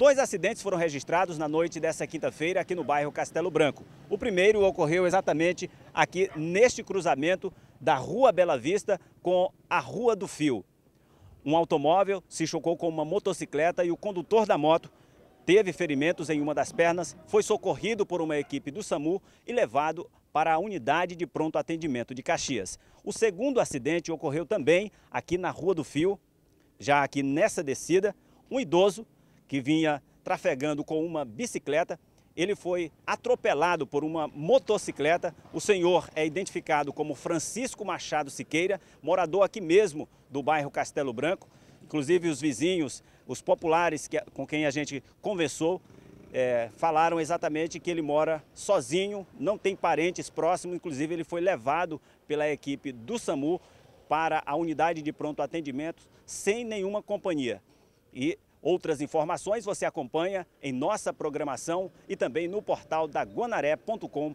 Dois acidentes foram registrados na noite dessa quinta-feira aqui no bairro Castelo Branco. O primeiro ocorreu exatamente aqui neste cruzamento da Rua Bela Vista com a Rua do Fio. Um automóvel se chocou com uma motocicleta e o condutor da moto teve ferimentos em uma das pernas, foi socorrido por uma equipe do SAMU e levado para a unidade de pronto atendimento de Caxias. O segundo acidente ocorreu também aqui na Rua do Fio, já aqui nessa descida, um idoso que vinha trafegando com uma bicicleta. Ele foi atropelado por uma motocicleta. O senhor é identificado como Francisco Machado Siqueira, morador aqui mesmo do bairro Castelo Branco. Inclusive, os vizinhos, os populares que, com quem a gente conversou, é, falaram exatamente que ele mora sozinho, não tem parentes próximos. Inclusive, ele foi levado pela equipe do SAMU para a unidade de pronto atendimento sem nenhuma companhia. E Outras informações você acompanha em nossa programação e também no portal da guanaré.com.br.